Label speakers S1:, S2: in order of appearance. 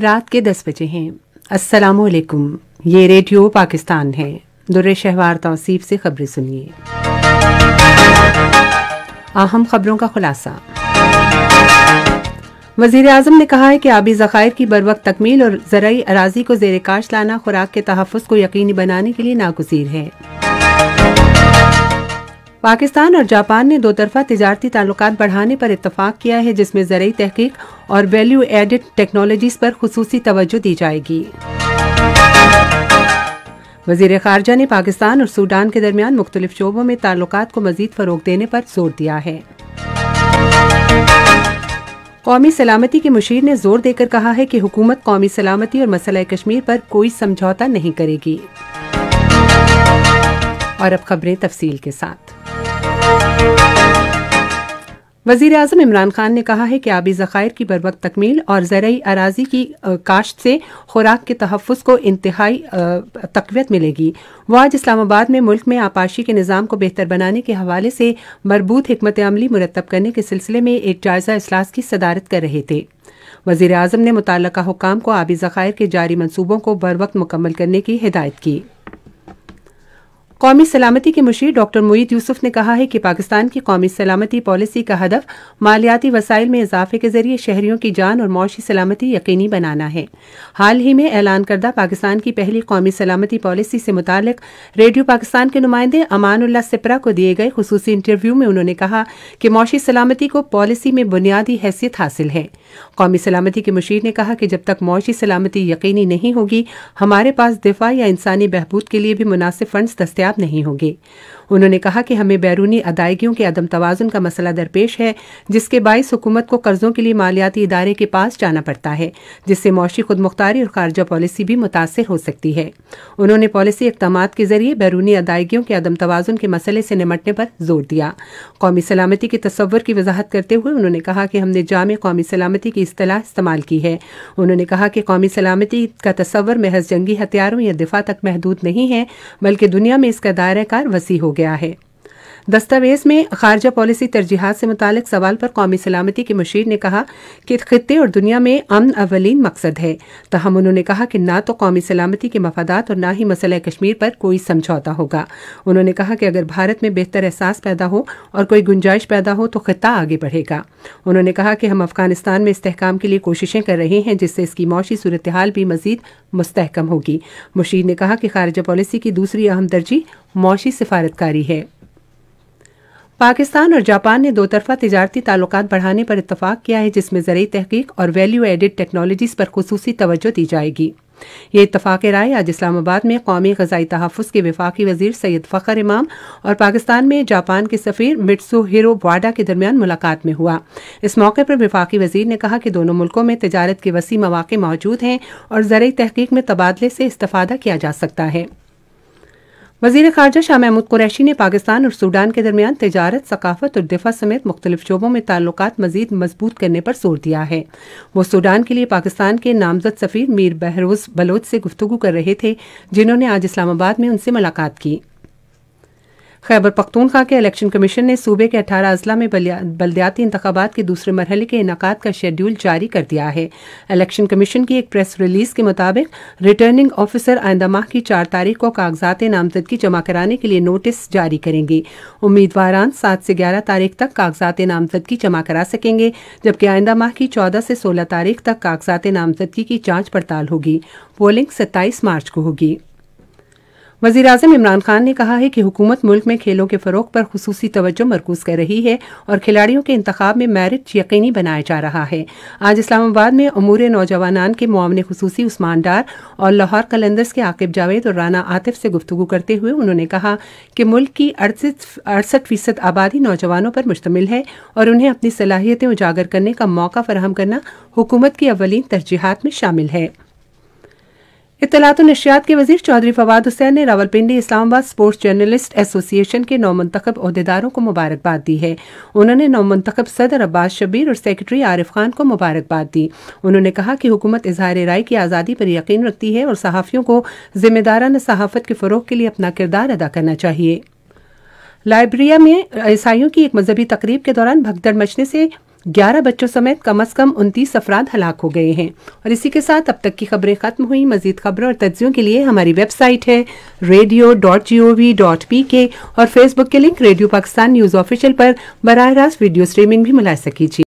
S1: रात के दस बजे हैं अस्सलाम वालेकुम ये रेडियो पाकिस्तान है दुर्र शहवार तौसीफ से खबरें सुनिए अहम खबरों का खुलासा वजीर अजम ने कहा है कि आबी ज़खायर की बर वक्त तकमील और ज़रूरी अराजी को जेर काश लाना खुराक के तहफ़ को यकीनी बनाने के लिए नागजीर है पाकिस्तान और जापान ने दो तरफा तजारती ताल्लुक बढ़ाने पर इतफाक किया है जिसमें जरिए तहकीक और वैल्यू एडेड टेक्नोलॉजीज़ पर खसूसी तवज्जो दी जाएगी वजीर खारजा ने पाकिस्तान और सूडान के दरमियान मुख्तलिफ शोबों में ताल्लुक को मजीद फरोग देने पर जोर दिया है कौमी सलामती के मुशीर ने जोर देकर कहा है कि हुकूमत कौमी सलामती और मसला कश्मीर पर कोई समझौता नहीं करेगी और अब खबरें तफसील के साथ वजीर अजम इमरान खान ने कहा है कि आबी ज़ख़ायर की बर वक्त तकमील और ज़रूरी अराजी की काश्त से खुराक के तहफ़ को इंतहाई तकवीत मिलेगी वह आज इस्लामाबाद में मुल्क में आपाशी के निज़ाम को बेहतर बनाने के हवाले से मरबूत हमत अमली मुरतब करने के सिलसिले में एक जायज़ा अजलास की सदारत कर रहे थे वजीर अजम ने मुतल हुकाम को आबी ज़ख़ायर के जारी मनसूबों को बर वक्त मुकम्मल करने की हिदायत की कौमी सलामती के मुशीर डॉक्टर मुईद यूसुफ ने कहा है कि पाकिस्तान की कौमी सलामती पॉलिसी का हदफ मालियाती वसाइल में इजाफे के जरिए शहरियों की जान और मुशी सलामती यकीनी बनाना है हाल ही में ऐलान करदा पाकिस्तान की पहली कौमी सलामती पॉलिसी से मुतल रेडियो पाकिस्तान के नुमाइंदे अमानुल्ला सिपरा को दिए गए खसूस इंटरव्यू में उन्होंने कहा कि मुशी सलामती को पॉलिसी में बुनियादी हैसियत हासिल है कौमी सलामती के मुशीर ने कहा कि जब तक मुशी सलामती यकीनी नहीं होगी हमारे पास दिफा या इंसानी बहबूद के लिए भी मुनासिब फंड दस्तियाब कामयाब नहीं होंगे उन्होंने कहा कि हमें बैरूनी अदायगियों के अदम तोजन का मसला दरपेश है जिसके बायस हुकूमत को कर्जों के लिए मालियाती इदारे के पास जाना पड़ता है जिससे मौशी खुद मुख्तारी और खारजा पॉलिसी भी मुतासर हो सकती है उन्होंने पॉलिसी इकदाम के जरिए बैरूनी अदायगियों के अदम तोजन के मसले से निमटने पर जोर दिया कौमी सलामती के तस्वर की वजाहत करते हुए उन्होंने कहा कि हमने जाम कौमी सलामती की असलाह इस्तेमाल की है उन्होंने कहा कि कौमी सलामती का तस्वर महज जंगी हथियारों या दिफा तक महदूद नहीं है बल्कि दुनिया में इस इसका दायरा कार वसी हो गया है दस्तावेज में खारजा पॉलिसी तरजीहत से मुतक सवाल पर कौमी सलामती के मुशीर ने कहा कि खत्े और दुनिया में अमन अवलिन मकसद है तहम उन्होंने कहा कि न तो कौमी सलामती के मफादात और ना ही मसला कश्मीर पर कोई समझौता होगा उन्होंने कहा कि अगर भारत में बेहतर एहसास पैदा हो और कोई गुंजाइश पैदा हो तो खत्ता आगे बढ़ेगा उन्होंने कहा कि हम अफगानिस्तान में इसकाम के लिए कोशिशें कर रहे हैं जिससे इसकी मौशी सूरत हाल भी मजीद मुस्तकम होगी मुशीर ने कहा कि खारजा पॉलिसी की दूसरी अहम दर्जी मौशी सिफारतकारी है पाकिस्तान और जापान ने दो तरफा तजारती ताल्लुक बढ़ाने पर इतफाक किया है जिसमें जरिए तहकीक और वैल्यू एडिड टेक्नोलॉजीज पर खसूसी तवज्जो दी जाएगी ये इतफाक राय आज इस्लामाबाद में कौमी गजाई तहफ़ के विफाक वजीर सैयद फ़खर इमाम और पाकिस्तान में जापान के सफ़ीर मिट्सो हिरो वाडा के दरमियान मुलाकात में हुआ इस मौके पर विफाकी वजीर ने कहा कि दोनों मुल्कों में तजारत के वसी मौाक़े मौजूद हैं और जरिए तहकीक में तबादले से इस्ता किया जा सकता है वजीर खारजा शाह महमूद कुरैशी ने पाकिस्तान और सूडान के दरमियान तजारत सकाफत और दिफा समेत मुख्तलिफ शोबों में ताल्लुक मजीद मजबूत करने पर जोर दिया है वो सूडान के लिए पाकिस्तान के नामजद सफ़ीर मीर बहरोज बलोच से गुफ्तगु कर रहे थे जिन्होंने आज इस्लामाबाद में उनसे मुलाकात की खैबर पख्तूनखा के इलेक्शन कमीशन ने सूबे के अठारह अजला में बलदियाती इंतबात के दूसरे मरहले के इनका का शेड्यूल जारी कर दिया है इलेक्शन कमीशन की एक प्रेस रिलीज के मुताबिक रिटर्निंग ऑफिसर आइंदा माह की चार तारीख को कागजात नामजदगी जमा कराने के लिए नोटिस जारी करेंगे उम्मीदवार सात से ग्यारह तारीख तक कागजात नामजदगी जमा करा सकेंगे जबकि आइंदा माह की चौदह से सोलह तारीख तक कागजात नामजदगी की जाँच पड़ताल होगी पोलिंग सत्ताईस मार्च को होगी वजीर अजम इमरान खान ने कहा है कि हुकूमत मुल्क में खेलों के फरोग पर खसूस तवज्जो मरकूज कर रही है और खिलाड़ियों के इंतखब में मैरिट यकीनी बनाया जा रहा है आज इस्लामाबाद में अमूर नौजवान के मुआवन खसूसी उस्मान डार और लाहौर कलंदर्स के आकिब जावेद और राना आतिफ से गुफ्तू करते हुए उन्होंने कहा कि मुल्क की अड़सठ फीसद आबादी नौजवानों पर मुश्तमिल है और उन्हें अपनी सलाहियतें उजागर करने का मौका फराहम करना हुकूमत की अवलिन तरजीहत में शामिल है इतलात नशियात के वजीर चौधरी फवाद हुसैन ने Rawalpindi Islamabad sports journalist association के नौ मंतखब अहदेदारों को मुबारकबाद दी है उन्होंने नौ मंतखब सदर अब्बास शबीर और सेक्रेटरी आरिफ खान को मुबारकबाद दी उन्होंने कहा कि हुकूमत इजहार राय की आज़ादी पर यकीन रखती है और सहाफ़ियों को जिम्मेदाराना सहाफ़त के फ़रोग के लिए अपना किरदार अदा करना चाहिए लाइब्रेरिया में ईसाइयों की एक मजहबी तकरीब के दौरान भगदड़ मचने से 11 बच्चों समेत कम अज कम उनतीस अफराद हलाक हो गए हैं और इसी के साथ अब तक की खबरें खत्म हुई मजीद खबरों और तजियों के लिए हमारी वेबसाइट है radio dot G O V dot P K और फेसबुक के link radio Pakistan news official पर बर रास्त वीडियो स्ट्रीमिंग भी मिला सकीजिए